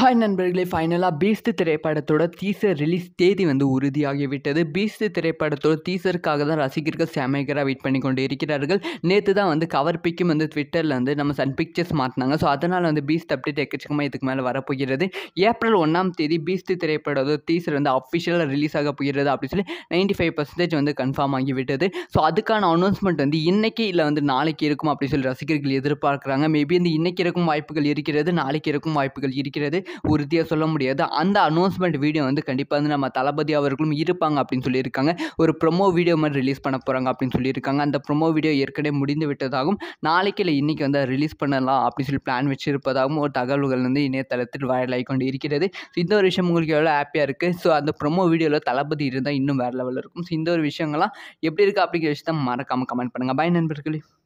hi நண்பர்களே ஃபைனலாக Beast திரைப்படத்தோட டீசர் ரிலீஸ் தேதி வந்து உறுதியாகிவிட்டது பீஸ்ட் திரைப்படத்தோட டீசருக்காக தான் ரசிகர்கள் செமைகராக வெயிட் பண்ணி கொண்டு இருக்கிறார்கள் நேற்று தான் வந்து கவர் பிக்கும் வந்து ட்விட்டரில் வந்து நம்ம சன் பிக்சர்ஸ் மாற்றினாங்க ஸோ அதனால் வந்து பீஸ்ட் அப்டேட் எக்கச்சக்கமாக இதுக்கு மேலே வரப்போகிறது ஏப்ரல் ஒன்றாம் தேதி பீஸ்ட் திரைப்படத்தோட டீசர் வந்து அஃபிஷியலாக ரிலீஸ் ஆக போகிறது அப்படின்னு சொல்லி நைன்டி ஃபைவ் பர்சன்டேஜ் வந்து கன்ஃபார்ம் ஆகிவிட்டது ஸோ அதுக்கான அனௌன்ஸ்மெண்ட் வந்து இன்றைக்கி இல்லை வந்து நாளைக்கு இருக்கும் அப்படின்னு சொல்லி ரசிகர்கள் எதிர்பார்க்குறாங்க மேபி வந்து இன்றைக்கி இருக்கும் வாய்ப்புகள் இருக்கிறது நாளைக்கு இருக்கும் வாய்ப்புகள் இருக்கிறது உறுதியாக சொல்ல முடியாது அந்த அனௌன்ஸ்மெண்ட் வீடியோ வந்து கண்டிப்பாக வந்து நம்ம தளபதி அவர்களும் இருப்பாங்க அப்படின்னு சொல்லியிருக்காங்க ஒரு ப்ரொமோ வீடியோ மாதிரி ரிலீஸ் பண்ண போகிறாங்க அப்படின்னு சொல்லியிருக்காங்க அந்த ப்ரொமோ வீடியோ ஏற்கனவே முடிந்து விட்டதாகவும் நாளைக்கு இல்லை இன்றைக்கி வந்து ரிலீஸ் பண்ணலாம் அப்படின்னு சொல்லி பிளான் வச்சிருப்பதாகவும் ஒரு தகவல்கள் வந்து இணையதளத்தில் வைரலாகி கொண்டு இருக்கிறது ஸோ இந்த ஒரு விஷயம் உங்களுக்கு எவ்வளோ ஹாப்பியாக இருக்குது ஸோ அந்த ப்ரொமோ வீடியோவில் தளபதி இருந்தால் இன்னும் வேறு லெவலில் இருக்கும் ஸோ இந்த ஒரு விஷயங்கள்லாம் எப்படி இருக்குது அப்படிங்கிற விஷயத்தை மறக்காமல் கமெண்ட் பண்ணுங்கள் பாய் நண்பர்களே